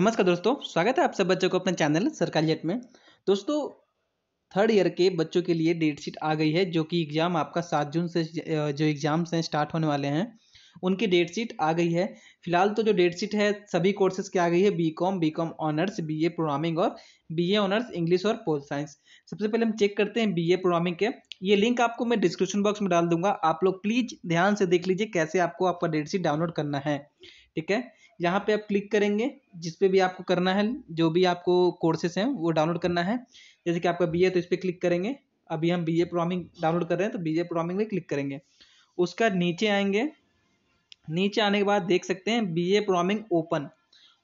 नमस्कार दोस्तों स्वागत है आप सब बच्चों को अपने चैनल सरकारी जेट में दोस्तों थर्ड ईयर के बच्चों के लिए डेट शीट आ गई है जो कि एग्ज़ाम आपका सात जून से जो एग्ज़ाम्स हैं स्टार्ट होने वाले हैं उनकी डेट शीट आ गई है फिलहाल तो जो डेट शीट है सभी कोर्सेज की आ गई है B com B com honours B A programming और बी ए ऑनर्स इंग्लिश और पोल साइंस सबसे पहले हम चेक करते हैं बी ए प्रोग्रामिंग के ये लिंक आपको मैं डिस्क्रिप्शन बॉक्स में डाल दूंगा आप लोग प्लीज़ ध्यान से देख लीजिए कैसे आपको आपका डेट शीट डाउनलोड करना है ठीक है यहाँ पे आप क्लिक करेंगे जिस पे भी आपको करना है जो भी आपको कोर्सेस हैं वो डाउनलोड करना है जैसे कि आपका बी ए तो इस पर क्लिक करेंगे अभी हम बी ए प्रोग्रामिंग डाउनलोड कर रहे हैं तो बी ए प्रोग्रामिंग में क्लिक करेंगे उसका नीचे आएंगे नीचे आने के बाद देख सकते हैं B A programming open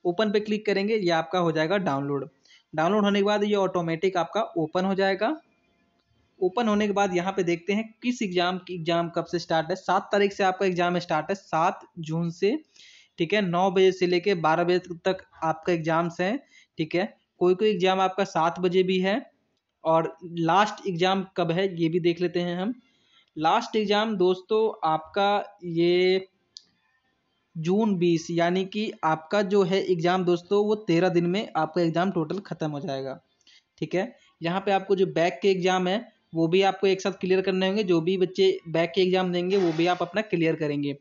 open पे क्लिक करेंगे ये आपका हो जाएगा डाउनलोड डाउनलोड होने के बाद ये ऑटोमेटिक आपका ओपन हो जाएगा ओपन होने के बाद यहाँ पे देखते हैं किस एग्ज़ाम की एग्ज़ाम कब से स्टार्ट है सात तारीख से आपका एग्ज़ाम स्टार्ट है सात जून से ठीक है नौ बजे से लेके बारह बजे तक आपका एग्ज़ाम्स हैं ठीक है कोई कोई एग्ज़ाम आपका सात बजे भी है और लास्ट एग्ज़ाम कब है ये भी देख लेते हैं हम लास्ट एग्ज़ाम दोस्तों आपका ये जून बीस यानी कि आपका जो है एग्ज़ाम दोस्तों वो तेरह दिन में आपका एग्ज़ाम टोटल ख़त्म हो जाएगा ठीक है यहाँ पे आपको जो बैक के एग्ज़ाम है वो भी आपको एक साथ क्लियर करने होंगे जो भी बच्चे बैक के एग्ज़ाम देंगे वो भी आप अपना क्लियर करेंगे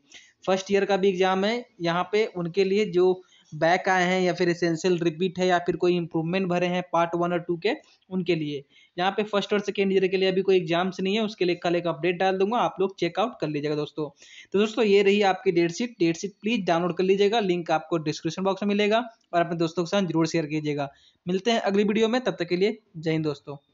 फर्स्ट ईयर का भी एग्ज़ाम है यहाँ पे उनके लिए जो बैक आए हैं या फिर एसेंशियल रिपीट है या फिर कोई इंप्रूवमेंट भरे हैं पार्ट वन और टू के उनके लिए यहाँ पे फर्स्ट और सेकेंड ईयर के लिए अभी कोई एग्जाम्स नहीं है उसके लिए कल एक अपडेट डाल दूंगा आप लोग चेकआउट कर लीजिएगा दोस्तों तो दोस्तों ये रही आपकी date sheet date sheet please download कर लीजिएगा लिंक आपको डिस्क्रिप्शन बॉक्स में मिलेगा और अपने दोस्तों के साथ जरूर शेयर कीजिएगा मिलते हैं अगली वीडियो में तब तक के लिए जय हिंद दोस्तों